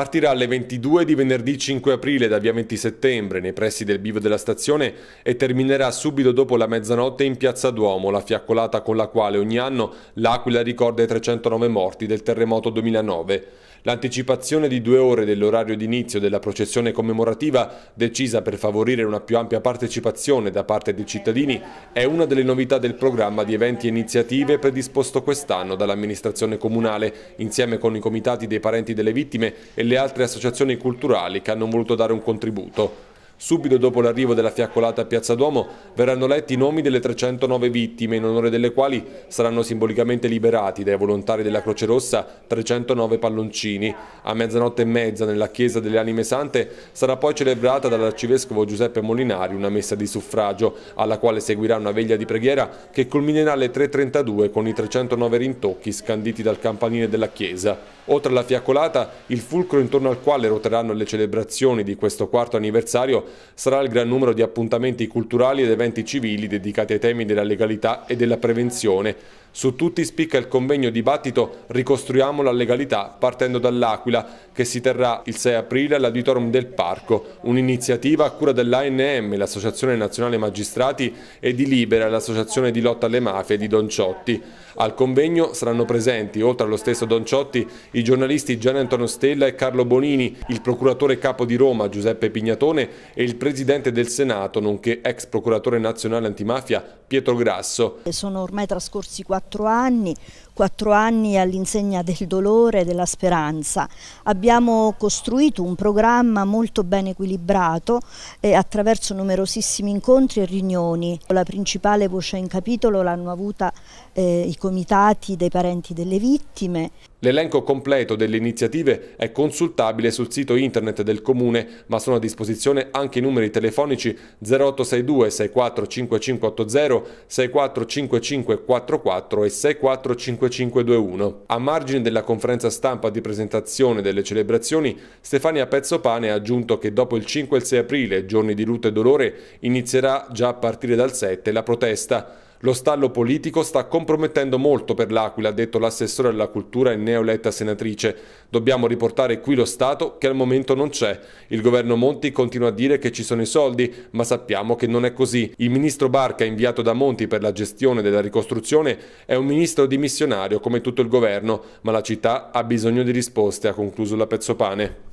partirà alle 22 di venerdì 5 aprile da via 20 settembre nei pressi del bivio della stazione e terminerà subito dopo la mezzanotte in piazza Duomo, la fiaccolata con la quale ogni anno l'Aquila ricorda i 309 morti del terremoto 2009. L'anticipazione di due ore dell'orario d'inizio della processione commemorativa, decisa per favorire una più ampia partecipazione da parte dei cittadini, è una delle novità del programma di eventi e iniziative predisposto quest'anno dall'amministrazione comunale, insieme con i comitati dei parenti delle vittime e le altre associazioni culturali che hanno voluto dare un contributo. Subito dopo l'arrivo della fiaccolata a Piazza Duomo verranno letti i nomi delle 309 vittime, in onore delle quali saranno simbolicamente liberati dai volontari della Croce Rossa 309 palloncini. A mezzanotte e mezza nella Chiesa delle Anime Sante sarà poi celebrata dall'arcivescovo Giuseppe Molinari una messa di suffragio, alla quale seguirà una veglia di preghiera che culminerà alle 3.32 con i 309 rintocchi scanditi dal campanile della Chiesa. Oltre alla fiaccolata, il fulcro intorno al quale ruoteranno le celebrazioni di questo quarto anniversario sarà il gran numero di appuntamenti culturali ed eventi civili dedicati ai temi della legalità e della prevenzione su tutti spicca il convegno dibattito Ricostruiamo la legalità partendo dall'Aquila che si terrà il 6 aprile all'Auditorium del Parco, un'iniziativa a cura dell'ANM, l'Associazione Nazionale Magistrati e di Libera, l'Associazione di Lotta alle Mafie di Don Ciotti. Al convegno saranno presenti, oltre allo stesso Don Ciotti, i giornalisti Gian Antonio Stella e Carlo Bonini, il procuratore capo di Roma Giuseppe Pignatone e il presidente del Senato, nonché ex procuratore nazionale antimafia Pietrograsso. Sono ormai trascorsi quattro anni, quattro anni all'insegna del dolore e della speranza. Abbiamo costruito un programma molto ben equilibrato eh, attraverso numerosissimi incontri e riunioni. La principale voce in capitolo l'hanno avuta eh, i comitati dei parenti delle vittime. L'elenco completo delle iniziative è consultabile sul sito internet del Comune, ma sono a disposizione anche i numeri telefonici 0862 645580, 645544 e 645521. A margine della conferenza stampa di presentazione delle celebrazioni, Stefania Pezzopane ha aggiunto che dopo il 5 e il 6 aprile, giorni di lutto e dolore, inizierà già a partire dal 7 la protesta. Lo stallo politico sta compromettendo molto per l'Aquila, ha detto l'assessore alla cultura e neoletta senatrice. Dobbiamo riportare qui lo Stato che al momento non c'è. Il governo Monti continua a dire che ci sono i soldi, ma sappiamo che non è così. Il ministro Barca, inviato da Monti per la gestione della ricostruzione, è un ministro dimissionario come tutto il governo, ma la città ha bisogno di risposte, ha concluso la Pezzopane.